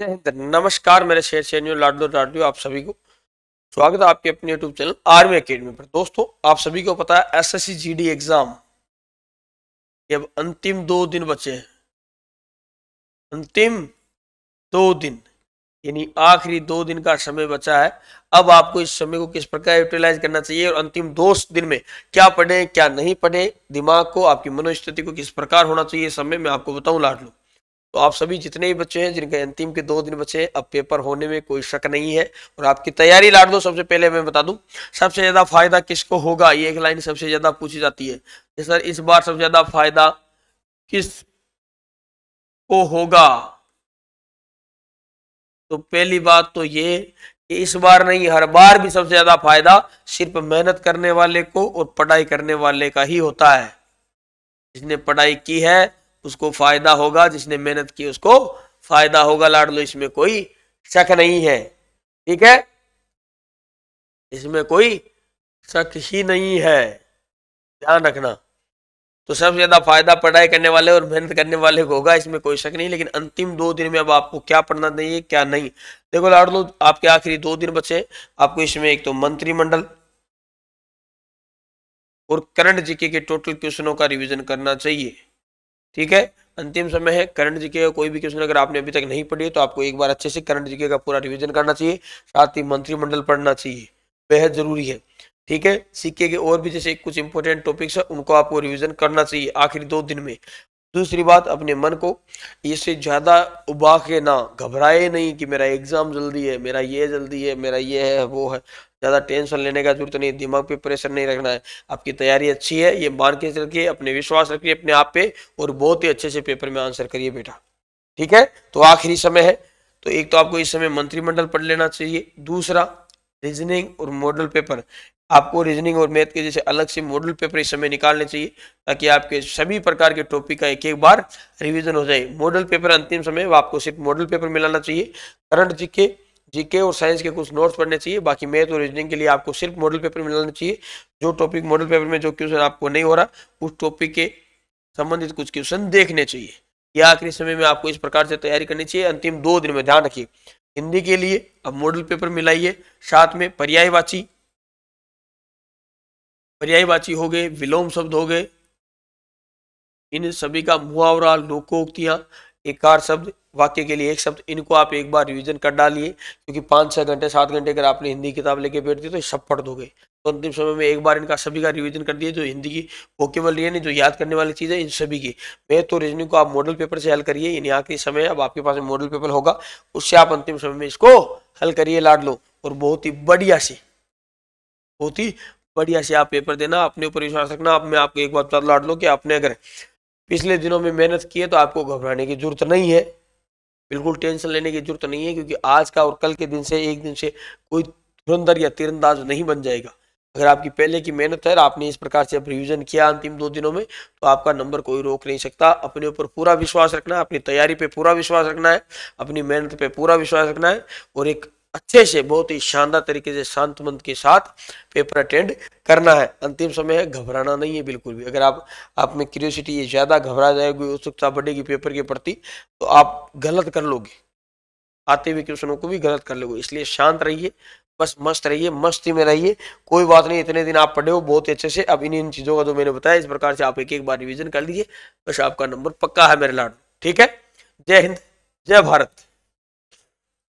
जय हिंद नमस्कार मेरे शेर शेनियो लाडलो लाडियो आप सभी को स्वागत है आपके अपने यूट्यूब चैनल आर्मी अकेडमी पर दोस्तों आप सभी को पता है एस एस एग्जाम ये अब अंतिम दो दिन बचे हैं अंतिम दो दिन यानी आखिरी दो दिन का समय बचा है अब आपको इस समय को किस प्रकार यूटिलाइज करना चाहिए और अंतिम दो दिन में क्या पढ़े क्या नहीं पढ़े दिमाग को आपकी मनोस्थिति को किस प्रकार होना चाहिए समय मैं आपको बताऊं लाडलू तो आप सभी जितने भी बच्चे हैं जिनके अंतिम के दो दिन बचे हैं अब पेपर होने में कोई शक नहीं है और आपकी तैयारी लाट दो सबसे पहले मैं बता दूं सबसे ज्यादा फायदा किसको होगा ये एक लाइन सबसे ज्यादा पूछी जाती है सर इस बार सबसे ज्यादा फायदा किस को होगा तो पहली बात तो ये कि इस बार नहीं हर बार भी सबसे ज्यादा फायदा सिर्फ मेहनत करने वाले को और पढ़ाई करने वाले का ही होता है जिसने पढ़ाई की है उसको फायदा होगा जिसने मेहनत की उसको फायदा होगा लाड लो इसमें कोई शक नहीं है ठीक है इसमें कोई शक ही नहीं है ध्यान रखना तो सबसे ज्यादा फायदा पढ़ाई करने वाले और मेहनत करने वाले को होगा इसमें कोई शक नहीं लेकिन अंतिम दो दिन में अब आपको क्या पढ़ना चाहिए क्या नहीं देखो लाड लो आपके आखिरी दो दिन बचे आपको इसमें एक तो मंत्रिमंडल और करंट जीके के टोटल क्वेश्चनों का रिवीजन करना चाहिए ठीक है अंतिम समय है करंट जीके का कोई भी क्वेश्चन अगर आपने अभी तक नहीं पढ़ी तो आपको एक बार अच्छे से करंट जीके का पूरा रिवीजन करना चाहिए साथ ही मंत्रिमंडल पढ़ना चाहिए बेहद जरूरी है ठीक है सीके के और भी जैसे कुछ इंपॉर्टेंट टॉपिक्स है उनको आपको रिविजन करना चाहिए आखिरी दो दिन में दूसरी बात अपने मन को इससे ज़्यादा उबा के ना घबराए नहीं कि मेरा एग्ज़ाम जल्दी है मेरा ये जल्दी है मेरा ये है वो है ज़्यादा टेंशन लेने का जरूरत नहीं दिमाग पे प्रेशर नहीं रखना है आपकी तैयारी अच्छी है ये मान के रखिए अपने विश्वास रखिए अपने आप पे और बहुत ही अच्छे से पेपर में आंसर करिए बेटा ठीक है तो आखिरी समय है तो एक तो आपको इस समय मंत्रिमंडल पढ़ लेना चाहिए दूसरा रीजनिंग और मॉडल पेपर आपको रीजनिंग और मैथ के जैसे अलग से मॉडल पेपर इस समय निकालने चाहिए ताकि आपके सभी प्रकार के टॉपिक का एक एक बार रिवीजन हो जाए मॉडल पेपर अंतिम समय वो आपको सिर्फ मॉडल पेपर मिलाना चाहिए करंट जीके जीके और साइंस के कुछ नोट्स पढ़ने चाहिए बाकी मैथ और रीजनिंग के लिए आपको सिर्फ मॉडल पेपर मिलाना चाहिए जो टॉपिक मॉडल पेपर में जो क्वेश्चन आपको नहीं हो रहा उस टॉपिक के संबंधित कुछ क्वेश्चन देखने चाहिए या आखिरी समय में आपको इस प्रकार से तैयारी करनी चाहिए अंतिम दो दिन में ध्यान रखिए हिंदी के लिए अब मॉडल पेपर मिलाइए साथ में पर्यायवाची पर्यायवाची हो गए विलोम शब्द हो गए इन सभी का मुहावरा लोकोक्तियां एकार शब्द वाक्य के लिए एक शब्द इनको आप एक बार रिवीजन कर डालिए क्योंकि पाँच छः घंटे सात घंटे अगर आपने हिंदी किताब लेके बैठ दी तो सब पढ़ दोगे तो अंतिम समय में एक बार इनका सभी का रिवीजन कर दिए जो हिंदी की वोकेबल है जो याद करने वाली चीज़ है इन सभी की मैं तो रीजनिंग को आप मॉडल पेपर से हल करिए यानी आखिरी समय अब आपके पास मॉडल पेपर होगा उससे आप अंतिम समय में इसको हल करिए लाड लो और बहुत ही बढ़िया से बहुत ही बढ़िया से आप पेपर देना अपने ऊपर विश्वास रखना आप मैं आपको एक बात लाड लो कि आपने अगर पिछले दिनों में मेहनत की है तो आपको घबराने की जरूरत नहीं है बिल्कुल टेंशन लेने की जरूरत नहीं है क्योंकि आज का और कल के दिन से एक दिन से कोई धुरंधर या तीरंदाज नहीं बन जाएगा अगर आपकी पहले की मेहनत है आपने इस प्रकार से अब रिविजन किया अंतिम दो दिनों में तो आपका नंबर कोई रोक नहीं सकता अपने ऊपर पूरा विश्वास रखना है अपनी तैयारी पे पूरा विश्वास रखना है अपनी मेहनत पे पूरा विश्वास रखना है और एक अच्छे से बहुत ही शानदार तरीके से शांत मंद के साथ पेपर अटेंड करना है अंतिम समय है घबराना नहीं है बिल्कुल भी अगर आप आप में क्यूरियोसिटी ज़्यादा घबरा जाएगी उत्सुकता बढ़ेगी पेपर के प्रति तो आप गलत कर लोगे आते हुए क्वेश्चनों को भी गलत कर लोगे इसलिए शांत रहिए बस मस्त रहिए मस्ती में रहिए कोई बात नहीं इतने दिन आप पढ़े हो बहुत अच्छे से अब इन इन चीज़ों का जो तो मैंने बताया इस प्रकार से आप एक एक बार रिविजन कर लीजिए बस आपका नंबर पक्का है मेरे लाड ठीक है जय हिंद जय भारत